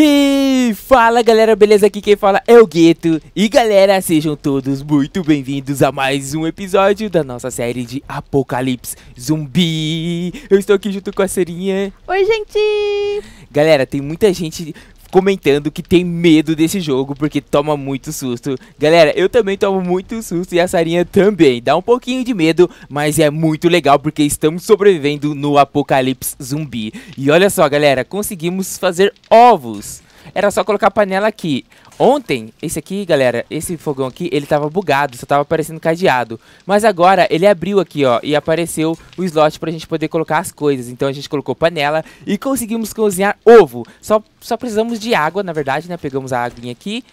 E fala galera, beleza? Aqui quem fala é o Gueto E galera, sejam todos muito bem-vindos a mais um episódio da nossa série de Apocalipse Zumbi Eu estou aqui junto com a Serinha Oi gente! Galera, tem muita gente comentando que tem medo desse jogo porque toma muito susto. Galera, eu também tomo muito susto e a Sarinha também. Dá um pouquinho de medo, mas é muito legal porque estamos sobrevivendo no apocalipse zumbi. E olha só, galera, conseguimos fazer ovos era só colocar a panela aqui. Ontem, esse aqui, galera, esse fogão aqui, ele tava bugado, só tava aparecendo cadeado. Mas agora ele abriu aqui, ó, e apareceu o slot pra gente poder colocar as coisas. Então a gente colocou panela e conseguimos cozinhar ovo. Só, só precisamos de água, na verdade, né? Pegamos a aguinha aqui,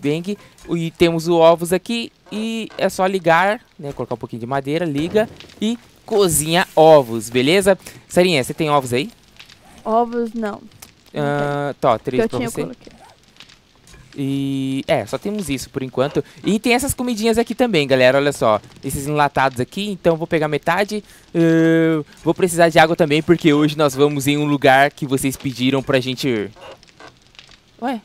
bang, e temos os ovos aqui. E é só ligar, né? Colocar um pouquinho de madeira, liga e cozinha ovos, beleza? Sarinha, você tem ovos aí? Ovos não. Uh, tá, três pra você. E é, só temos isso por enquanto. E tem essas comidinhas aqui também, galera. Olha só, esses enlatados aqui. Então vou pegar metade. Uh, vou precisar de água também, porque hoje nós vamos em um lugar que vocês pediram pra gente ir. Ué,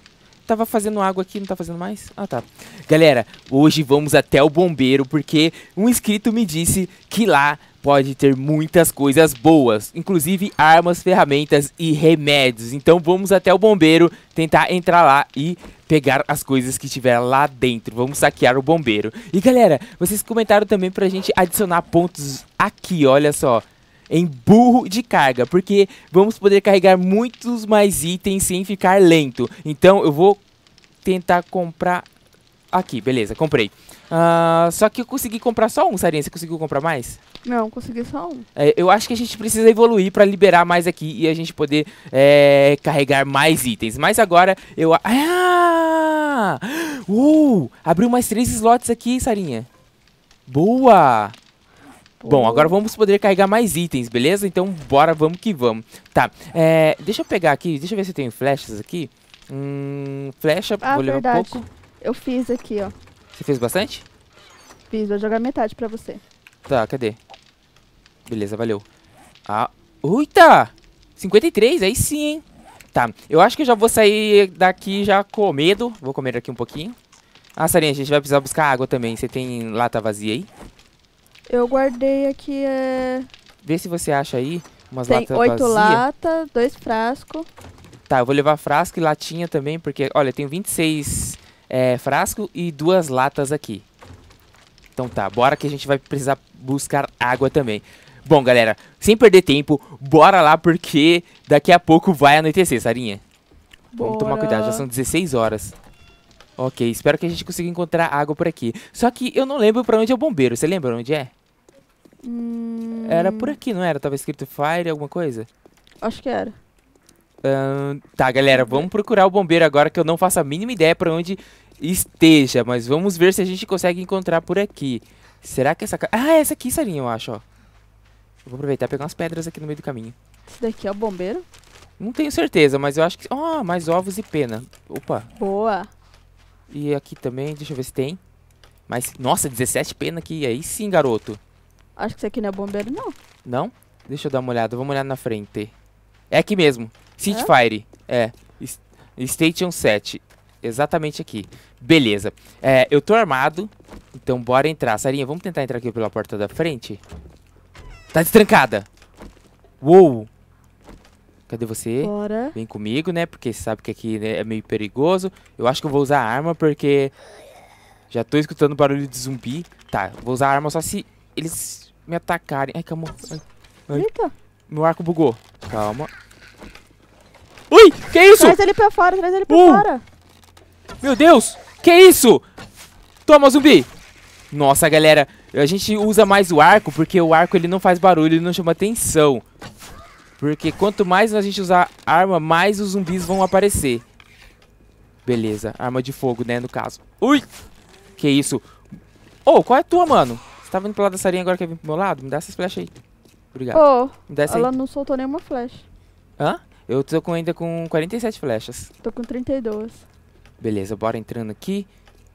tava fazendo água aqui, não tá fazendo mais? Ah, tá. Galera, hoje vamos até o bombeiro, porque um inscrito me disse que lá pode ter muitas coisas boas, inclusive armas, ferramentas e remédios. Então vamos até o bombeiro tentar entrar lá e pegar as coisas que tiver lá dentro. Vamos saquear o bombeiro. E galera, vocês comentaram também pra gente adicionar pontos aqui, olha só em burro de carga, porque vamos poder carregar muitos mais itens sem ficar lento. Então eu vou tentar comprar aqui, beleza, comprei. Uh, só que eu consegui comprar só um, Sarinha, você conseguiu comprar mais? Não, consegui só um. É, eu acho que a gente precisa evoluir para liberar mais aqui e a gente poder é, carregar mais itens. Mas agora eu... Ah! Uh! Abriu mais três slots aqui, Sarinha. Boa! Bom, agora vamos poder carregar mais itens, beleza? Então bora, vamos que vamos. Tá, é, deixa eu pegar aqui, deixa eu ver se eu tenho flechas aqui. Hum, flecha, ah, vou levar verdade. pouco. Eu fiz aqui, ó. Você fez bastante? Fiz, vou jogar metade pra você. Tá, cadê? Beleza, valeu. Ah, uita! 53, aí sim, hein? Tá, eu acho que eu já vou sair daqui já com medo. Vou comer aqui um pouquinho. Ah, Sarinha, a gente vai precisar buscar água também. Você tem lata vazia aí? Eu guardei aqui, é... Vê se você acha aí umas tem latas vazias. Tem oito latas, dois frascos. Tá, eu vou levar frasco e latinha também, porque, olha, eu tenho 26 é, frascos e duas latas aqui. Então tá, bora que a gente vai precisar buscar água também. Bom, galera, sem perder tempo, bora lá porque daqui a pouco vai anoitecer, Sarinha. Bora. Vamos tomar cuidado, já são 16 horas. Ok, espero que a gente consiga encontrar água por aqui. Só que eu não lembro pra onde é o bombeiro. Você lembra onde é? Hum... Era por aqui, não era? Tava escrito Fire, alguma coisa? Acho que era. Um, tá, galera, vamos procurar o bombeiro agora que eu não faço a mínima ideia pra onde esteja. Mas vamos ver se a gente consegue encontrar por aqui. Será que essa... Ah, é essa aqui, Sarinha, eu acho, ó. Eu vou aproveitar e pegar umas pedras aqui no meio do caminho. Esse daqui é o bombeiro? Não tenho certeza, mas eu acho que... Ah, oh, mais ovos e pena. Opa. Boa. E aqui também, deixa eu ver se tem. Mas, nossa, 17 pena aqui. Aí sim, garoto. Acho que isso aqui não é bombeiro, não. Não? Deixa eu dar uma olhada. Vamos olhar na frente. É aqui mesmo. Seed é? Fire. É. Station 7. Exatamente aqui. Beleza. É, eu tô armado. Então, bora entrar. Sarinha, vamos tentar entrar aqui pela porta da frente? Tá destrancada. Uou. Cadê você? Bora. Vem comigo, né? Porque você sabe que aqui né, é meio perigoso. Eu acho que eu vou usar arma porque... Já tô escutando barulho de zumbi. Tá, vou usar arma só se eles me atacarem. Ai, calma. Ai, ai. Eita. Meu arco bugou. Calma. Ui, que isso? Traz ele pra fora, traz ele pra uh. fora. Meu Deus, que isso? Toma, zumbi. Nossa, galera. A gente usa mais o arco porque o arco ele não faz barulho, ele não chama atenção. Porque quanto mais a gente usar arma, mais os zumbis vão aparecer. Beleza, arma de fogo, né, no caso. Ui! Que isso? Ô, oh, qual é a tua, mano? Você tá vindo pro lado da sarinha agora quer vir pro meu lado? Me dá essas flechas aí. Obrigado. Ô, ela aí. não soltou nenhuma flecha. Hã? Eu tô com, ainda com 47 flechas. Tô com 32. Beleza, bora entrando aqui.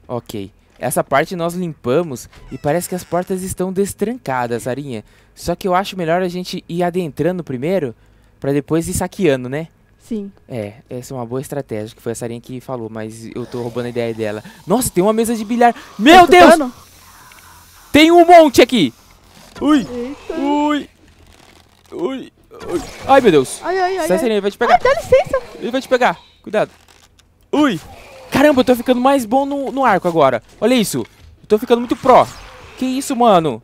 Ok. Essa parte nós limpamos e parece que as portas estão destrancadas, Arinha. Só que eu acho melhor a gente ir adentrando primeiro para depois ir saqueando, né? Sim. É, essa é uma boa estratégia, que foi a Sarinha que falou, mas eu tô roubando a ideia dela. Nossa, tem uma mesa de bilhar. Meu tá Deus! Tem um monte aqui! Ui! Eita. Ui! Ui! Ui! Ai, meu Deus! Ai, ai, ai! Sai, Sarinha, ele vai te pegar! Ai, dá licença! Ele vai te pegar! Cuidado! Ui! Caramba, eu tô ficando mais bom no, no arco agora. Olha isso. Eu tô ficando muito pró. Que isso, mano?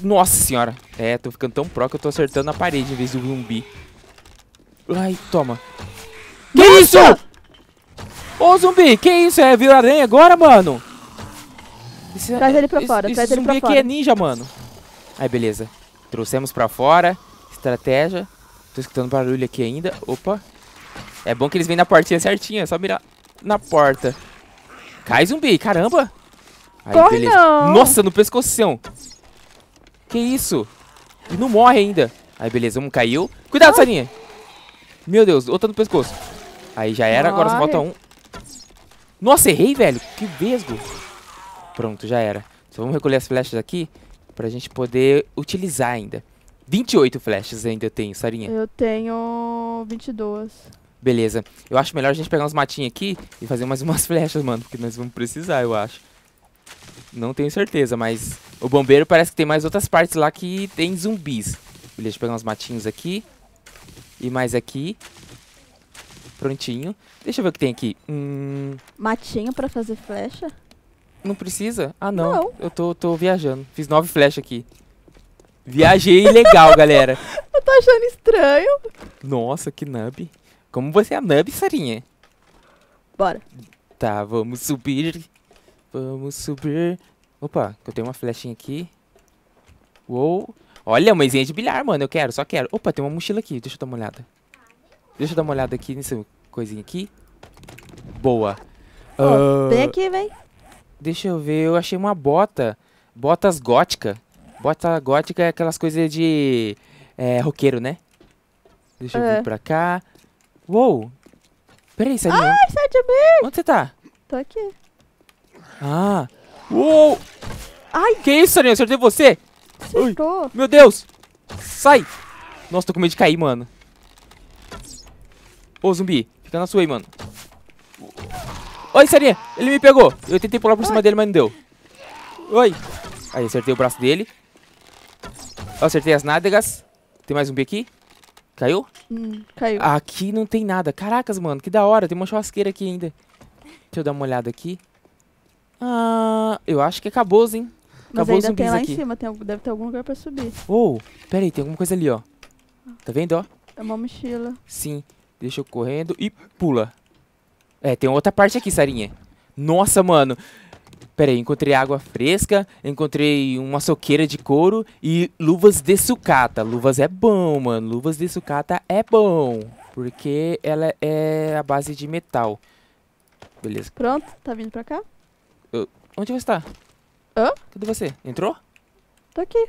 Nossa senhora. É, tô ficando tão pró que eu tô acertando a parede em vez do zumbi. Ai, toma. Que Nossa! isso? Ô, zumbi, que isso? É virou aranha agora, mano? Esse, é- traz ele pra fora, esse, traz ele pra fora. zumbi aqui é ninja, mano. Aí, beleza. Trouxemos pra fora. Estratégia. Tô escutando barulho aqui ainda. Opa. É bom que eles vêm na portinha certinha, é só mirar na porta. Cai zumbi, caramba! Aí, Corre beleza. Não. Nossa, no pescoção! Que isso? E não morre ainda. Aí, beleza, um caiu. Cuidado, ah! Sarinha! Meu Deus, outro no pescoço. Aí já era, agora só falta um. Nossa, errei, velho. Que vesgo. Pronto, já era. Só vamos recolher as flechas aqui pra gente poder utilizar ainda. 28 flechas ainda eu tenho, Sarinha. Eu tenho 22. Beleza. Eu acho melhor a gente pegar uns matinhos aqui e fazer mais umas flechas, mano. Porque nós vamos precisar, eu acho. Não tenho certeza, mas... O bombeiro parece que tem mais outras partes lá que tem zumbis. Beleza, deixa eu pegar uns matinhos aqui. E mais aqui. Prontinho. Deixa eu ver o que tem aqui. Hum... Matinho pra fazer flecha? Não precisa? Ah, não. não. Eu tô, tô viajando. Fiz nove flechas aqui. Viajei legal, galera. eu tô achando estranho. Nossa, que nub. Como você é a Sarinha? Bora. Tá, vamos subir. Vamos subir. Opa, eu tenho uma flechinha aqui. Uou. Olha, uma isenha de bilhar, mano. Eu quero, só quero. Opa, tem uma mochila aqui. Deixa eu dar uma olhada. Deixa eu dar uma olhada aqui nessa coisinha aqui. Boa. Oh, uh, vem ah, aqui, vem. Deixa eu ver. Eu achei uma bota. Botas gótica. Bota gótica é aquelas coisas de... É, roqueiro, né? Deixa eu vir é. pra cá. Uou! Peraí, sai Ai, sai de mim! Onde você tá? Tô aqui. Ah! Uou! Ai! Que isso, Sarinha? Acertei você! Acertou! Meu Deus! Sai! Nossa, tô com medo de cair, mano. Ô, zumbi, fica na sua aí, mano. Oi, Sarinha! Ele me pegou! Eu tentei pular por Oi. cima dele, mas não deu. Oi! Aí, acertei o braço dele. Eu acertei as nádegas. Tem mais zumbi aqui? Caiu? Hum, caiu. Aqui não tem nada. Caracas, mano, que da hora. Tem uma churrasqueira aqui ainda. Deixa eu dar uma olhada aqui. Ah, eu acho que acabou, hein? Mas acabou ainda tem lá aqui. em cima. Tem, deve ter algum lugar pra subir. Oh, pera aí. Tem alguma coisa ali, ó. Tá vendo, ó? É uma mochila. Sim. Deixa eu correndo e pula. É, tem outra parte aqui, Sarinha. Nossa, mano. Pera aí, encontrei água fresca, encontrei uma soqueira de couro e luvas de sucata. Luvas é bom, mano. Luvas de sucata é bom. Porque ela é a base de metal. Beleza. Pronto, tá vindo pra cá? onde você tá? Hã? Cadê você? Entrou? Tô aqui.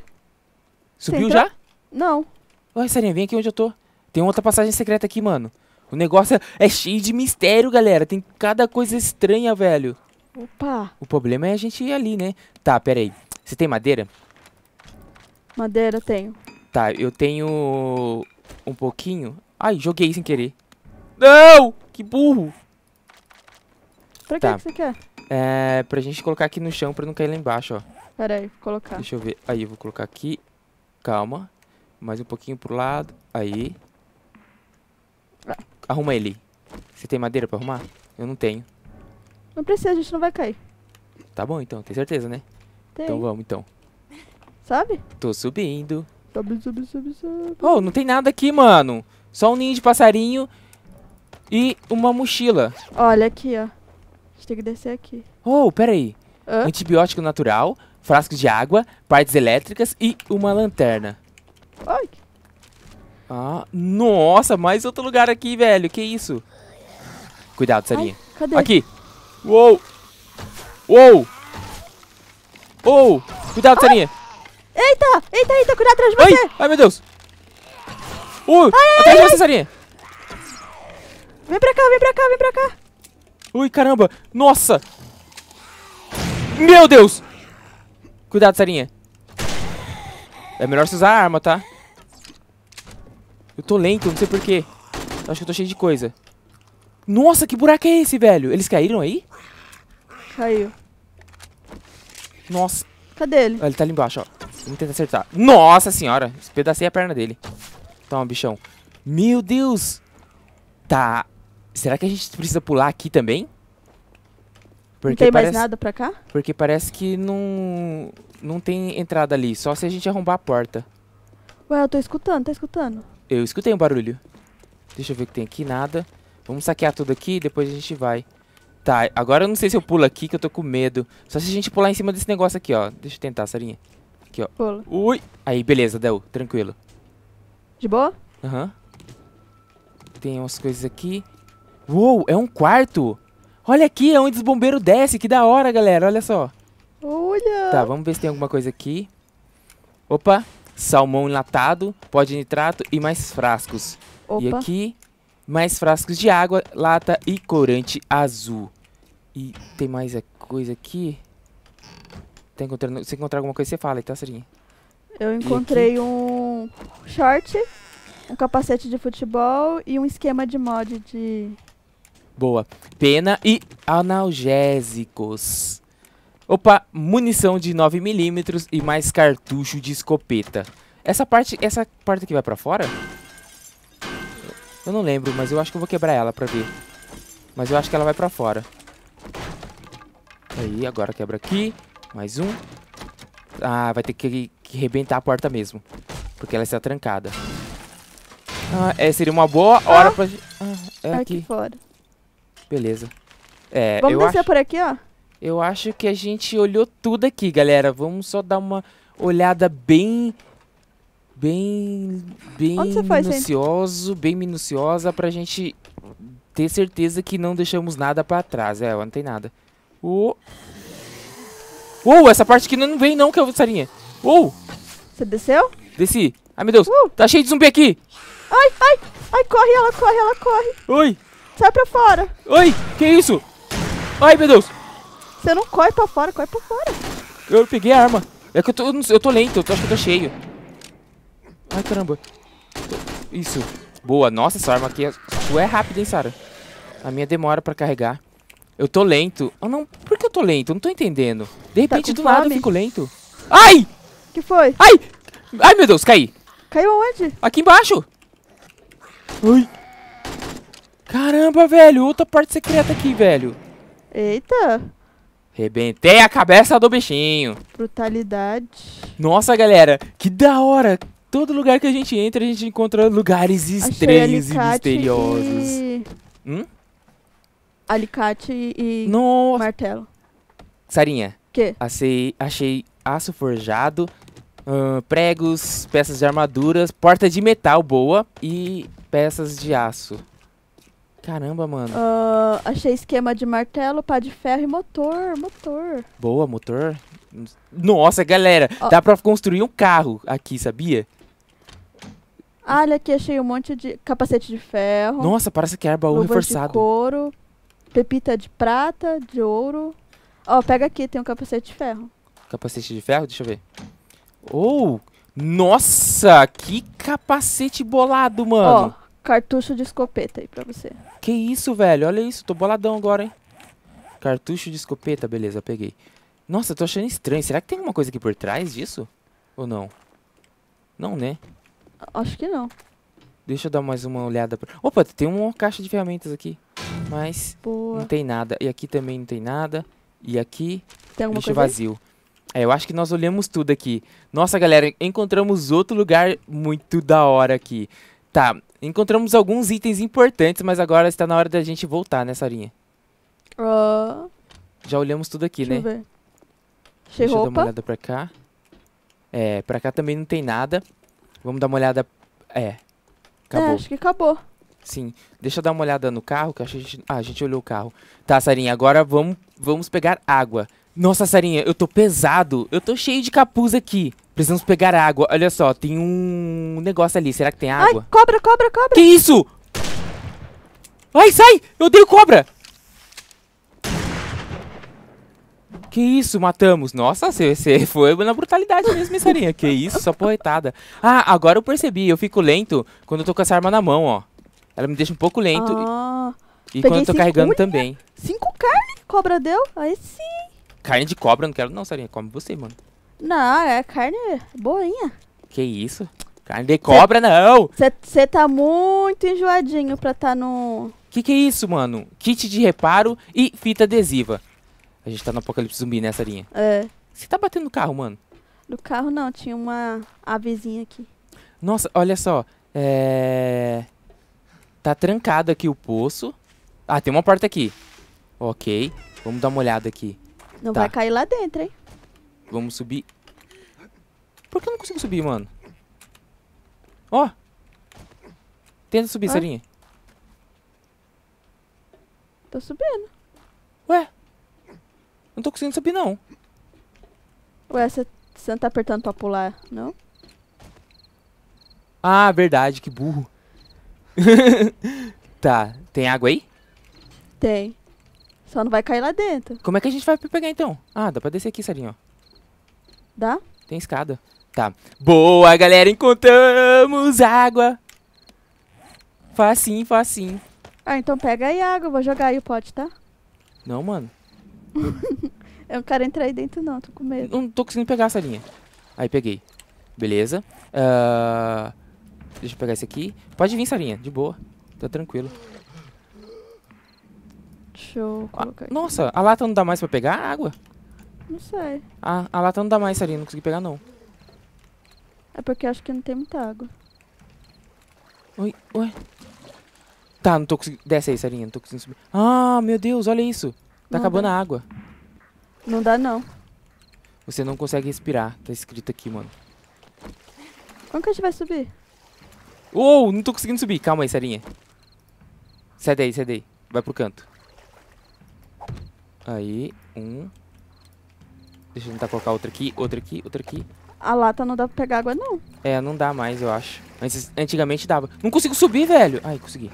Subiu já? Não. Ué, Sarinha, vem aqui onde eu tô. Tem outra passagem secreta aqui, mano. O negócio é cheio de mistério, galera. Tem cada coisa estranha, velho. Opa! O problema é a gente ir ali, né? Tá, peraí. Você tem madeira? Madeira tenho. Tá, eu tenho um pouquinho. Ai, joguei sem querer. Não! Que burro! Pra que, tá. que você quer? É, pra gente colocar aqui no chão pra não cair lá embaixo, ó. Pera aí, vou colocar. Deixa eu ver. Aí, eu vou colocar aqui. Calma. Mais um pouquinho pro lado. Aí. Ah. Arruma ele. Você tem madeira pra arrumar? Eu não tenho. Não precisa, a gente não vai cair. Tá bom então, tem certeza, né? Tem. Então vamos então. Sabe? Tô subindo. Sobe, sobe, sobe, sobe. Oh, não tem nada aqui, mano. Só um ninho de passarinho e uma mochila. Olha aqui, ó. A gente tem que descer aqui. Oh, peraí. aí Antibiótico natural, frasco de água, partes elétricas e uma lanterna. Ai. Ah, nossa, mais outro lugar aqui, velho. Que isso? Cuidado, Sarinha. Ai, cadê? Aqui. Uou! Uou! Uou! Cuidado, ai. Ah! Sarinha! Eita! Eita, eita! Cuidado atrás de ai. você! Ai, meu Deus! Ui! Uh, ai, atrás de você, Sarinha! Vem pra cá, vem pra cá, vem pra cá! Ui, caramba! Nossa! Meu Deus! Cuidado, Sarinha! É melhor você usar a arma, tá? Eu tô lento, não sei porquê. Acho que eu tô cheio de coisa. Nossa, que buraco é esse, velho? Eles caíram aí? Caiu. Nossa. Cadê ele? Ele tá ali embaixo, ó. Vamos tentar acertar. Nossa senhora. Espedacei a perna dele. Toma, tá, bichão. Meu Deus. Tá. Será que a gente precisa pular aqui também? Porque não tem parece... mais nada pra cá? Porque parece que não... Não tem entrada ali. Só se a gente arrombar a porta. Ué, eu tô escutando. Tá escutando? Eu escutei um barulho. Deixa eu ver o que tem aqui. Nada. Vamos saquear tudo aqui e depois a gente vai. Tá, agora eu não sei se eu pulo aqui, que eu tô com medo. Só se a gente pular em cima desse negócio aqui, ó. Deixa eu tentar, Sarinha. Aqui, ó. Pula. Ui! Aí, beleza, deu. Tranquilo. De boa? Aham. Uhum. Tem umas coisas aqui. Uou, é um quarto! Olha aqui, é onde os bombeiros descem. Que da hora, galera. Olha só. Olha! Tá, vamos ver se tem alguma coisa aqui. Opa! Salmão enlatado, pó de nitrato e mais frascos. Opa. E aqui mais frascos de água, lata e corante azul. E tem mais coisa aqui? Tá encontrando... Se encontrar alguma coisa, você fala aí, tá, Serinha? Eu encontrei um short, um capacete de futebol e um esquema de mod de... Boa. Pena e analgésicos. Opa, munição de 9mm e mais cartucho de escopeta. Essa parte, essa parte aqui vai pra fora? Eu não lembro, mas eu acho que eu vou quebrar ela pra ver. Mas eu acho que ela vai pra fora. Aí, agora quebra aqui. Mais um. Ah, vai ter que, que rebentar a porta mesmo. Porque ela está trancada. Ah, é, seria uma boa ah! hora ah, pra... Ah, é aqui. aqui fora. Beleza. É, Vamos descer acho... por aqui, ó. Eu acho que a gente olhou tudo aqui, galera. Vamos só dar uma olhada bem bem, bem minucioso, bem minuciosa pra gente ter certeza que não deixamos nada pra trás. É, não tem nada. Uou! Oh. Uou, oh, essa parte aqui não vem não, que é sarinha. Uou! Oh. Você desceu? Desci. Ai, meu Deus. Uh. Tá cheio de zumbi aqui. Ai, ai. Ai, corre, ela corre, ela corre. Oi. Sai pra fora. Oi, que isso? Ai, meu Deus. Você não corre pra fora, corre pra fora. Eu peguei a arma. É que eu tô, eu, eu tô lento, eu tô, acho que eu tô cheio. Ai, caramba. Isso. Boa. Nossa, essa arma aqui é... é rápida, hein, Sara? A minha demora pra carregar. Eu tô lento. Eu ah, não. Por que eu tô lento? Eu não tô entendendo. De tá repente, tá do lado eu fico lento. Ai! que foi? Ai! Ai, meu Deus, caí. Caiu onde? Aqui embaixo. Ai. Caramba, velho. Outra parte secreta aqui, velho. Eita. Rebentei a cabeça do bichinho. Brutalidade. Nossa, galera, que da hora. Todo lugar que a gente entra, a gente encontra lugares estranhos e misteriosos. E... Hum? Alicate e martelo. Sarinha. Que? Achei, achei aço forjado, uh, pregos, peças de armaduras, porta de metal boa e peças de aço. Caramba, mano. Uh, achei esquema de martelo, pá de ferro e motor, motor. Boa, motor. Nossa, galera, dá pra construir um carro aqui, sabia? Ah, olha aqui, achei um monte de capacete de ferro. Nossa, parece que é baú reforçado. de couro, pepita de prata, de ouro. Ó, oh, pega aqui, tem um capacete de ferro. Capacete de ferro? Deixa eu ver. Oh, nossa, que capacete bolado, mano. Ó, oh, cartucho de escopeta aí pra você. Que isso, velho, olha isso, tô boladão agora, hein. Cartucho de escopeta, beleza, peguei. Nossa, tô achando estranho. Será que tem alguma coisa aqui por trás disso? Ou não? Não, né? Acho que não. Deixa eu dar mais uma olhada. Pra... Opa, tem uma caixa de ferramentas aqui. Mas Boa. não tem nada. E aqui também não tem nada. E aqui, tem alguma lixo vazio. Aí? É, eu acho que nós olhamos tudo aqui. Nossa, galera, encontramos outro lugar muito da hora aqui. Tá, encontramos alguns itens importantes, mas agora está na hora da gente voltar, né, Sarinha? Uh... Já olhamos tudo aqui, Deixa né? Eu ver. Deixa eu dar uma olhada pra cá. É, pra cá também não tem nada. Vamos dar uma olhada. É. Acabou. É, acho que acabou. Sim. Deixa eu dar uma olhada no carro, que a gente. Ah, a gente olhou o carro. Tá, Sarinha, agora vamos, vamos pegar água. Nossa, Sarinha, eu tô pesado. Eu tô cheio de capuz aqui. Precisamos pegar água. Olha só, tem um negócio ali. Será que tem água? Ai, cobra, cobra, cobra. Que isso? Ai, sai! Eu odeio cobra! Que isso, matamos. Nossa, você foi na brutalidade mesmo, Sarinha. Que isso, só porretada. Ah, agora eu percebi. Eu fico lento quando eu tô com essa arma na mão, ó. Ela me deixa um pouco lento. Ah, e quando eu tô carregando unha, também. Cinco carne cobra deu? Aí sim. Carne de cobra, não quero não, Sarinha. Come você, mano. Não, é carne boinha. Que isso? Carne de cobra, cê, não! Você tá muito enjoadinho pra tá no... Que que é isso, mano? Kit de reparo e fita adesiva. A gente tá no apocalipse zumbi, né, Sarinha? É. Você tá batendo no carro, mano? No carro não, tinha uma avezinha aqui. Nossa, olha só. É... Tá trancado aqui o poço. Ah, tem uma porta aqui. Ok. Vamos dar uma olhada aqui. Não tá. vai cair lá dentro, hein? Vamos subir. Por que eu não consigo subir, mano? Ó. Oh. Tenta subir, Oi. Sarinha. Tô subindo. Ué? Não tô conseguindo subir, não. Ué, você não tá apertando pra pular, não? Ah, verdade, que burro. tá, tem água aí? Tem. Só não vai cair lá dentro. Como é que a gente vai pegar então? Ah, dá pra descer aqui, Sarinho, ó. Dá? Tem escada. Tá. Boa, galera, encontramos água. Facinho, facinho. Ah, então pega aí a água, vou jogar aí o pote, tá? Não, mano. eu não quero entrar aí dentro não, tô com medo. Não tô conseguindo pegar essa linha. Aí peguei. Beleza. Uh, deixa eu pegar esse aqui. Pode vir, Sarinha, de boa. Tá tranquilo. Deixa eu ah, colocar ah, Nossa, a lata não dá mais pra pegar a água? Não sei. Ah, a lata não dá mais, Sarinha. Não consegui pegar, não. É porque acho que não tem muita água. Oi, oi. Tá, não tô conseguindo... Desce aí, Sarinha. Não tô conseguindo subir. Ah, meu Deus, olha isso. Tá não acabando dá. a água. Não dá, não. Você não consegue respirar. Tá escrito aqui, mano. Como que a gente vai subir? Uou, oh, não tô conseguindo subir. Calma aí, Sarinha. Sai daí, sai daí. Vai pro canto. Aí, um. Deixa eu tentar colocar outra aqui, outra aqui, outra aqui. A lata não dá pra pegar água, não. É, não dá mais, eu acho. Antes, antigamente dava. Não consigo subir, velho. Ai, consegui.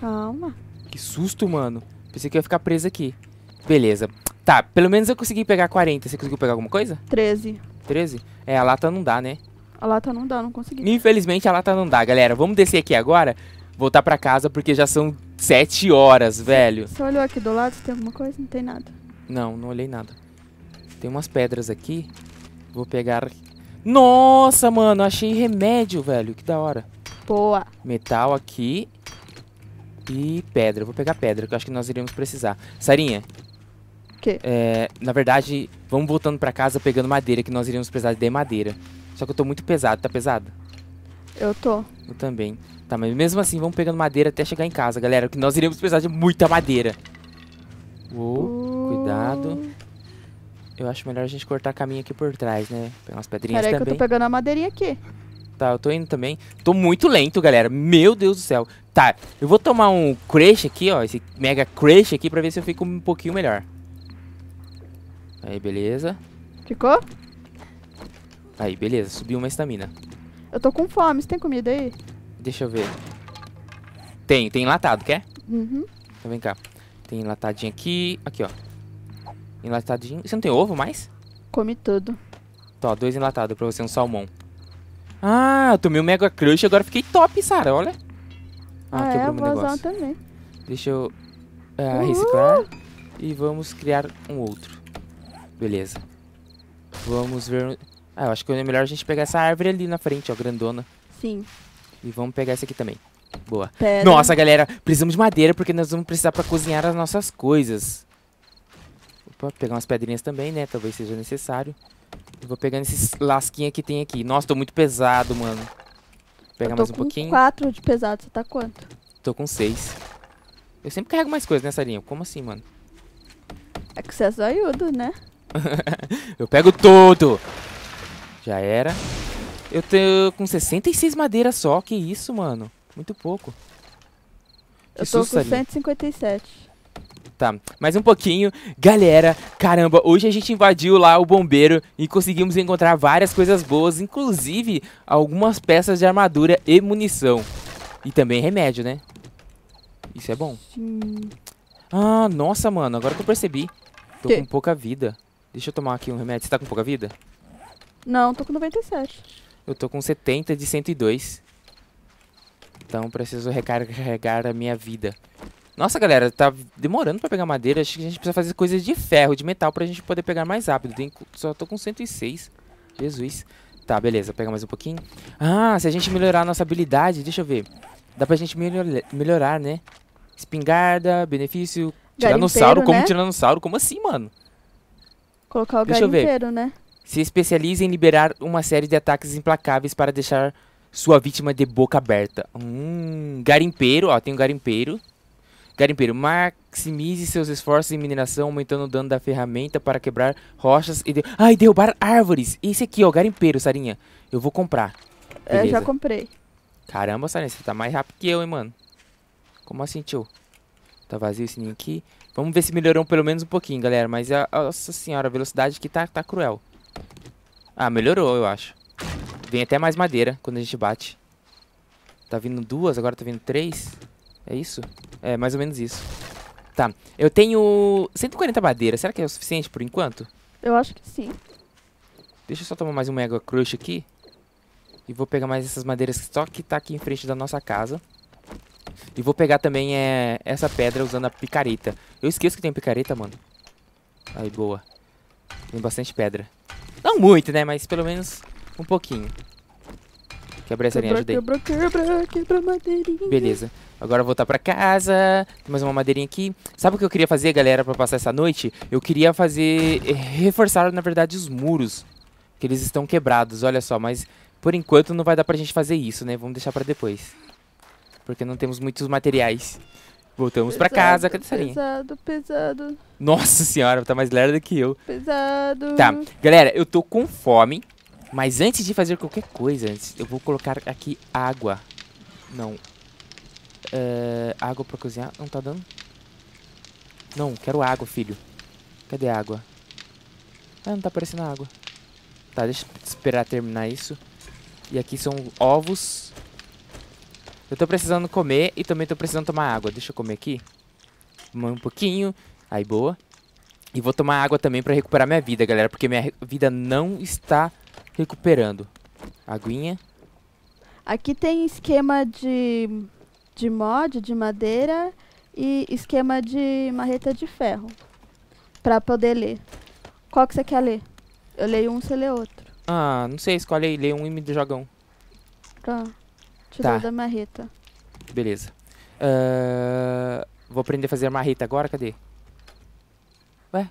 Calma. Que susto, mano. Pensei que ia ficar presa aqui. Beleza. Tá, pelo menos eu consegui pegar 40. Você conseguiu pegar alguma coisa? 13. 13? É, a lata não dá, né? A lata não dá, não consegui. Infelizmente a lata não dá, galera. Vamos descer aqui agora, voltar pra casa, porque já são 7 horas, velho. Você olhou aqui do lado, tem alguma coisa? Não tem nada. Não, não olhei nada. Tem umas pedras aqui. Vou pegar... Nossa, mano, achei remédio, velho. Que da hora. Boa. Metal aqui. E pedra. Vou pegar pedra, que eu acho que nós iríamos precisar. Sarinha, quê? É, na verdade, vamos voltando para casa pegando madeira, que nós iríamos precisar de madeira. Só que eu tô muito pesado, tá pesado? Eu tô. Eu também. Tá, mas mesmo assim, vamos pegando madeira até chegar em casa, galera, que nós iríamos precisar de muita madeira. Uou, uh... cuidado. Eu acho melhor a gente cortar caminho aqui por trás, né? Pegar umas pedrinhas Peraí também. Peraí que eu tô pegando a madeirinha aqui. Tá, eu tô indo também. Tô muito lento, galera. Meu Deus do céu. Tá, eu vou tomar um crush aqui, ó. Esse mega crush aqui pra ver se eu fico um pouquinho melhor. Aí, beleza. Ficou? Aí, beleza. Subiu uma estamina. Eu tô com fome. Você tem comida aí? Deixa eu ver. Tem, tem enlatado, quer? Uhum. Então vem cá. Tem enlatadinho aqui. Aqui, ó. Enlatadinho. Você não tem ovo mais? Come tudo. Tô, dois enlatados pra você, um salmão. Ah, eu tomei um Mega Crush agora fiquei top, Sara, olha. Ah, ah é, quebrou é, meu negócio. também. Deixa eu uh, reciclar. E vamos criar um outro. Beleza. Vamos ver... Ah, eu acho que é melhor a gente pegar essa árvore ali na frente, ó, grandona. Sim. E vamos pegar essa aqui também. Boa. Pera. Nossa, galera, precisamos de madeira porque nós vamos precisar pra cozinhar as nossas coisas. Opa, pegar umas pedrinhas também, né? Talvez seja necessário. Eu vou pegando esses lasquinhos que tem aqui. Nossa, tô muito pesado, mano. Vou pegar mais um pouquinho. Eu tô com 4 de pesado. Você tá quanto? Tô com 6. Eu sempre carrego mais coisas nessa linha. Como assim, mano? É que você é zoiudo, né? eu pego todo. Já era. Eu tô com 66 madeiras só. Que isso, mano. Muito pouco. Que eu tô com ali. 157. Tá, mais um pouquinho. Galera, caramba, hoje a gente invadiu lá o bombeiro e conseguimos encontrar várias coisas boas, inclusive algumas peças de armadura e munição. E também remédio, né? Isso é bom. Sim. Ah, nossa, mano, agora que eu percebi. Tô que? com pouca vida. Deixa eu tomar aqui um remédio. Você tá com pouca vida? Não, tô com 97. Eu tô com 70 de 102. Então preciso recarregar a minha vida. Nossa, galera, tá demorando pra pegar madeira. Acho que a gente precisa fazer coisas de ferro, de metal, pra gente poder pegar mais rápido. Tem, só tô com 106. Jesus. Tá, beleza. Pega mais um pouquinho. Ah, se a gente melhorar a nossa habilidade, deixa eu ver. Dá pra gente melhor, melhorar, né? Espingarda, benefício, tiranossauro. Né? Como tiranossauro? Como assim, mano? Colocar o Deixa galho inteiro, né? Se especializa em liberar uma série de ataques implacáveis para deixar sua vítima de boca aberta. Hum, garimpeiro, ó, tem um garimpeiro. Garimpeiro, maximize seus esforços em mineração, aumentando o dano da ferramenta para quebrar rochas e... De... Ai, derrubar árvores! Esse aqui, ó, garimpeiro, Sarinha. Eu vou comprar. É, Beleza. Eu já comprei. Caramba, Sarinha, você tá mais rápido que eu, hein, mano. Como assim, tio? Tá vazio esse ninho aqui. Vamos ver se melhorou pelo menos um pouquinho, galera. Mas, nossa senhora, a velocidade aqui tá, tá cruel. Ah, melhorou, eu acho. Vem até mais madeira quando a gente bate. Tá vindo duas, agora tá vindo três. É isso? É, mais ou menos isso. Tá, eu tenho 140 madeiras. Será que é o suficiente por enquanto? Eu acho que sim. Deixa eu só tomar mais um Mega Crush aqui. E vou pegar mais essas madeiras só que tá aqui em frente da nossa casa. E vou pegar também é, essa pedra usando a picareta. Eu esqueço que tem picareta, mano. Aí, boa. Tem bastante pedra. Não muito, né? Mas pelo menos um pouquinho. Quebra essa linha, ajudei. Quebra, quebra, quebra madeirinha. Beleza. Agora voltar pra casa. Tem mais uma madeirinha aqui. Sabe o que eu queria fazer, galera, pra passar essa noite? Eu queria fazer... Eh, reforçar, na verdade, os muros. Que eles estão quebrados, olha só. Mas, por enquanto, não vai dar pra gente fazer isso, né? Vamos deixar pra depois porque não temos muitos materiais. Voltamos pesado, pra casa. Cadê essa linha? Pesado, pesado. Nossa senhora, tá mais lerda que eu. Pesado. Tá, galera, eu tô com fome. Mas antes de fazer qualquer coisa, eu vou colocar aqui água. Não. Uh, água pra cozinhar? Não tá dando? Não, quero água, filho. Cadê a água? Ah, não tá aparecendo água. Tá, deixa eu esperar terminar isso. E aqui são ovos. Eu tô precisando comer e também tô precisando tomar água. Deixa eu comer aqui. Um pouquinho. Aí, boa. E vou tomar água também pra recuperar minha vida, galera. Porque minha vida não está recuperando. Aguinha. Aqui tem esquema de, de mod, de madeira e esquema de marreta de ferro. Pra poder ler. Qual que você quer ler? Eu leio um, você lê outro. Ah, não sei. Escolhe aí. Lê um e me joga um. Pronto tá. da marreta. Beleza. Uh, vou aprender a fazer a marreta agora, cadê? Ué?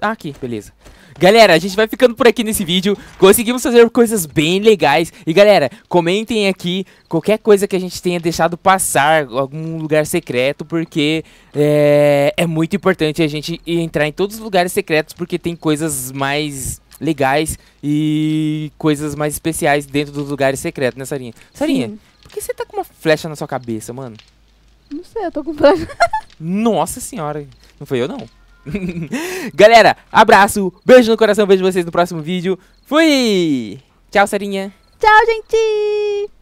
Ah, aqui, beleza. Galera, a gente vai ficando por aqui nesse vídeo. Conseguimos fazer coisas bem legais. E galera, comentem aqui qualquer coisa que a gente tenha deixado passar, algum lugar secreto, porque é, é muito importante a gente entrar em todos os lugares secretos, porque tem coisas mais legais e coisas mais especiais dentro dos lugares secretos, né, Sarinha? Sarinha, Sim. por que você tá com uma flecha na sua cabeça, mano? Não sei, eu tô com flecha. Nossa senhora, não foi eu não. Galera, abraço, beijo no coração, vejo vocês no próximo vídeo. Fui! Tchau, Sarinha. Tchau, gente!